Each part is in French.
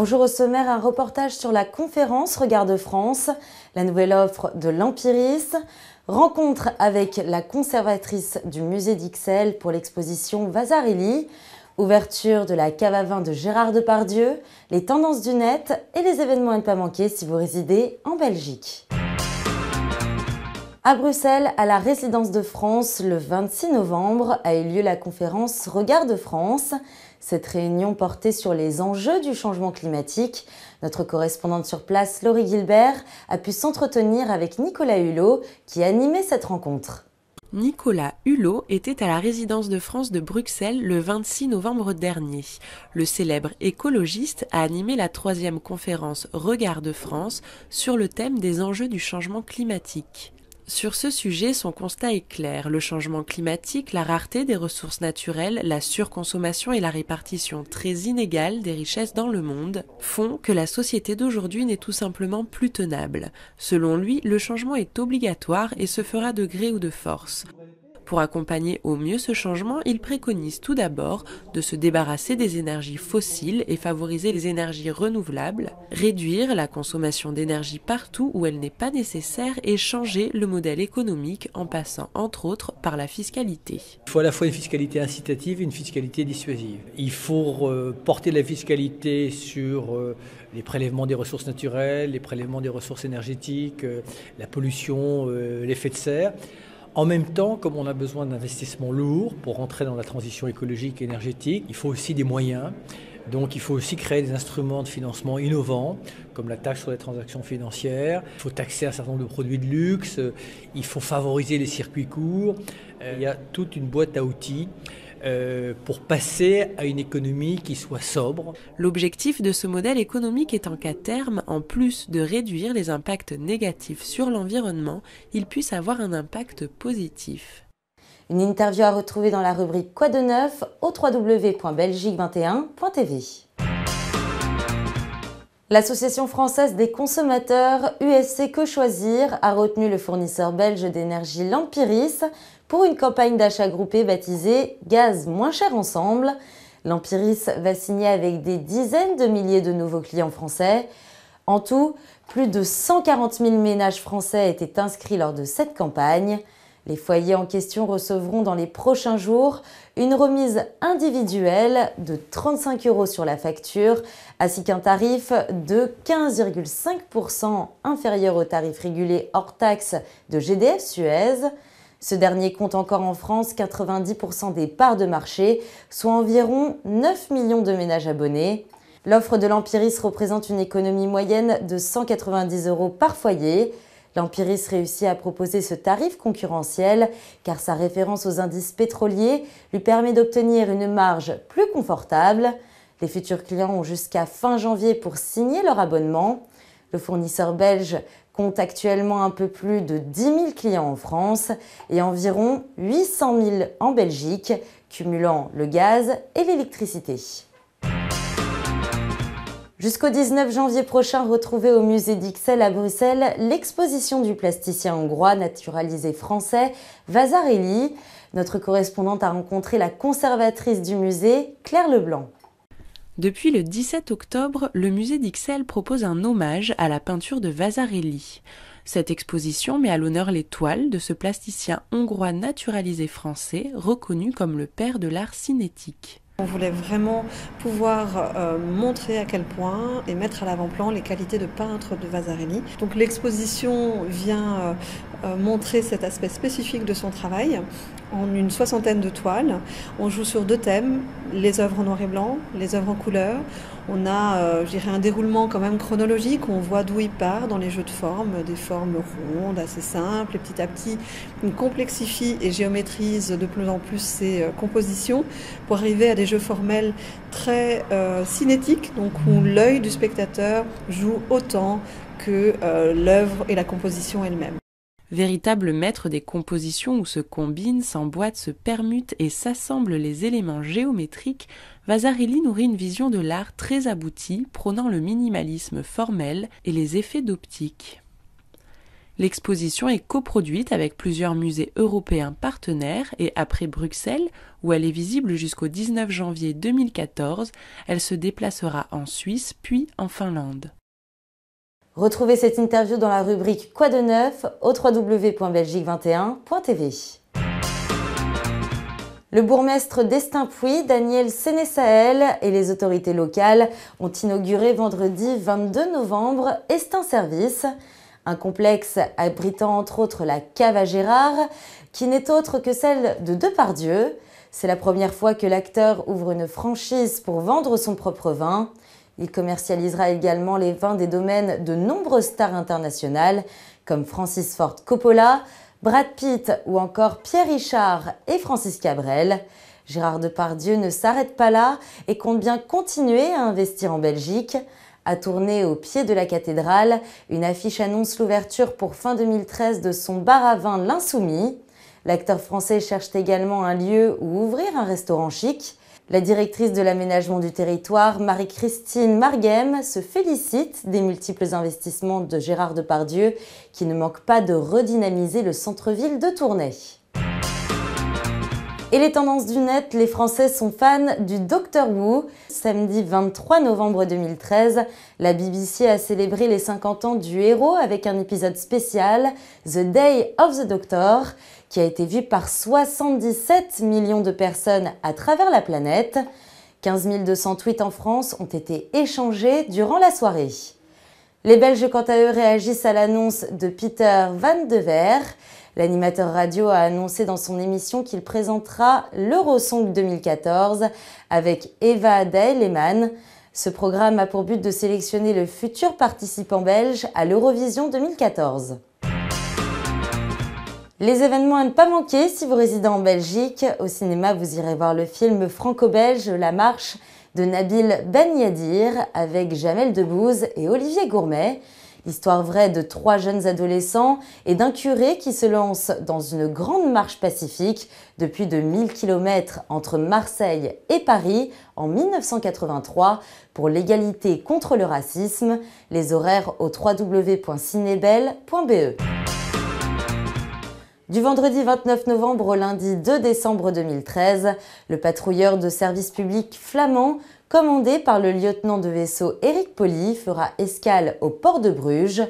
Bonjour au sommaire, un reportage sur la conférence Regard de France, la nouvelle offre de l'Empiris, rencontre avec la conservatrice du musée d'Ixelles pour l'exposition Vasarely, ouverture de la cave à vin de Gérard Depardieu, les tendances du net et les événements à ne pas manquer si vous résidez en Belgique. À Bruxelles, à la Résidence de France, le 26 novembre, a eu lieu la conférence Regard de France, cette réunion portait sur les enjeux du changement climatique. Notre correspondante sur place, Laurie Gilbert, a pu s'entretenir avec Nicolas Hulot, qui animait cette rencontre. Nicolas Hulot était à la résidence de France de Bruxelles le 26 novembre dernier. Le célèbre écologiste a animé la troisième conférence Regard de France sur le thème des enjeux du changement climatique. Sur ce sujet, son constat est clair. Le changement climatique, la rareté des ressources naturelles, la surconsommation et la répartition très inégale des richesses dans le monde font que la société d'aujourd'hui n'est tout simplement plus tenable. Selon lui, le changement est obligatoire et se fera de gré ou de force. Pour accompagner au mieux ce changement, il préconise tout d'abord de se débarrasser des énergies fossiles et favoriser les énergies renouvelables, réduire la consommation d'énergie partout où elle n'est pas nécessaire et changer le modèle économique en passant entre autres par la fiscalité. Il faut à la fois une fiscalité incitative et une fiscalité dissuasive. Il faut euh, porter la fiscalité sur euh, les prélèvements des ressources naturelles, les prélèvements des ressources énergétiques, euh, la pollution, l'effet de serre en même temps, comme on a besoin d'investissements lourds pour rentrer dans la transition écologique et énergétique, il faut aussi des moyens. Donc il faut aussi créer des instruments de financement innovants, comme la taxe sur les transactions financières, il faut taxer un certain nombre de produits de luxe, il faut favoriser les circuits courts, euh, il y a toute une boîte à outils. Euh, pour passer à une économie qui soit sobre. L'objectif de ce modèle économique étant qu'à terme, en plus de réduire les impacts négatifs sur l'environnement, il puisse avoir un impact positif. Une interview à retrouver dans la rubrique Quoi de neuf au www.belgique21.tv. L'association française des consommateurs USC Que Choisir a retenu le fournisseur belge d'énergie Lampiris pour une campagne d'achat groupé baptisée Gaz moins cher ensemble. L'Empiris va signer avec des dizaines de milliers de nouveaux clients français. En tout, plus de 140 000 ménages français étaient inscrits lors de cette campagne. Les foyers en question recevront dans les prochains jours une remise individuelle de 35 euros sur la facture, ainsi qu'un tarif de 15,5% inférieur au tarif régulé hors taxe de GDF Suez. Ce dernier compte encore en France 90% des parts de marché, soit environ 9 millions de ménages abonnés. L'offre de l'Empiris représente une économie moyenne de 190 euros par foyer. L'Empiris réussit à proposer ce tarif concurrentiel car sa référence aux indices pétroliers lui permet d'obtenir une marge plus confortable. Les futurs clients ont jusqu'à fin janvier pour signer leur abonnement. Le fournisseur belge compte actuellement un peu plus de 10 000 clients en France et environ 800 000 en Belgique, cumulant le gaz et l'électricité. Jusqu'au 19 janvier prochain, retrouvez au musée d'Ixelles à Bruxelles l'exposition du plasticien hongrois naturalisé français Vazarelli, Notre correspondante a rencontré la conservatrice du musée, Claire Leblanc. Depuis le 17 octobre, le musée d'Ixelles propose un hommage à la peinture de Vasarely. Cette exposition met à l'honneur les toiles de ce plasticien hongrois naturalisé français, reconnu comme le père de l'art cinétique. On voulait vraiment pouvoir euh, montrer à quel point et mettre à l'avant-plan les qualités de peintre de Vasarely. Donc l'exposition vient euh, euh, montrer cet aspect spécifique de son travail en une soixantaine de toiles. On joue sur deux thèmes, les œuvres en noir et blanc, les œuvres en couleur. On a, euh, un déroulement quand même chronologique. on voit d'où il part dans les jeux de formes, des formes rondes, assez simples, et petit à petit, on complexifie et géométrise de plus en plus ses euh, compositions pour arriver à des jeux formels très euh, cinétiques, donc où l'œil du spectateur joue autant que l'œuvre et la composition elle-même véritable maître des compositions où se combinent, s'emboîtent, se permutent et s'assemblent les éléments géométriques, Vasarely nourrit une vision de l'art très aboutie, prônant le minimalisme formel et les effets d'optique. L'exposition est coproduite avec plusieurs musées européens partenaires et après Bruxelles, où elle est visible jusqu'au 19 janvier 2014, elle se déplacera en Suisse puis en Finlande. Retrouvez cette interview dans la rubrique Quoi de neuf au www.belgique21.tv. Le bourgmestre Puy Daniel Senessael, et les autorités locales ont inauguré vendredi 22 novembre Estin Service, un complexe abritant entre autres la cave à Gérard, qui n'est autre que celle de Depardieu. C'est la première fois que l'acteur ouvre une franchise pour vendre son propre vin. Il commercialisera également les vins des domaines de nombreuses stars internationales, comme Francis Ford Coppola, Brad Pitt ou encore Pierre Richard et Francis Cabrel. Gérard Depardieu ne s'arrête pas là et compte bien continuer à investir en Belgique. À tourner au pied de la cathédrale, une affiche annonce l'ouverture pour fin 2013 de son bar à vin L'Insoumis. L'acteur français cherche également un lieu où ouvrir un restaurant chic. La directrice de l'aménagement du territoire, Marie-Christine Marguem, se félicite des multiples investissements de Gérard Depardieu qui ne manquent pas de redynamiser le centre-ville de Tournai. Et les tendances du net, les Français sont fans du Dr Wu. Samedi 23 novembre 2013, la BBC a célébré les 50 ans du héros avec un épisode spécial, The Day of the Doctor, qui a été vu par 77 millions de personnes à travers la planète. 15 200 tweets en France ont été échangés durant la soirée. Les Belges, quant à eux, réagissent à l'annonce de Peter Van de Ver. L'animateur radio a annoncé dans son émission qu'il présentera l'Eurosong 2014 avec Eva Daeleman. Ce programme a pour but de sélectionner le futur participant belge à l'Eurovision 2014. Les événements à ne pas manquer si vous résidez en Belgique. Au cinéma, vous irez voir le film franco-belge La Marche de Nabil Baniadir avec Jamel Debbouze et Olivier Gourmet. L'histoire vraie de trois jeunes adolescents et d'un curé qui se lance dans une grande marche pacifique de plus de 1000 km entre Marseille et Paris en 1983 pour l'égalité contre le racisme. Les horaires au www.cinebel.be. Du vendredi 29 novembre au lundi 2 décembre 2013, le patrouilleur de service public flamand commandé par le lieutenant de vaisseau Eric Poli, fera escale au port de Bruges.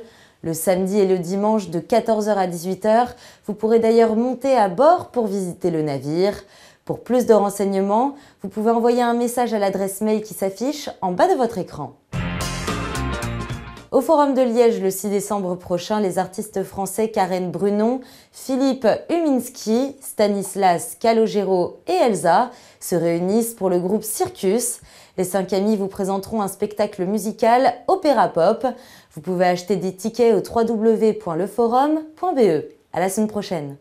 Le samedi et le dimanche de 14h à 18h, vous pourrez d'ailleurs monter à bord pour visiter le navire. Pour plus de renseignements, vous pouvez envoyer un message à l'adresse mail qui s'affiche en bas de votre écran. Au Forum de Liège le 6 décembre prochain, les artistes français Karen Brunon, Philippe Huminski, Stanislas Calogero et Elsa se réunissent pour le groupe Circus. Les cinq amis vous présenteront un spectacle musical opéra pop. Vous pouvez acheter des tickets au www.leforum.be. À la semaine prochaine.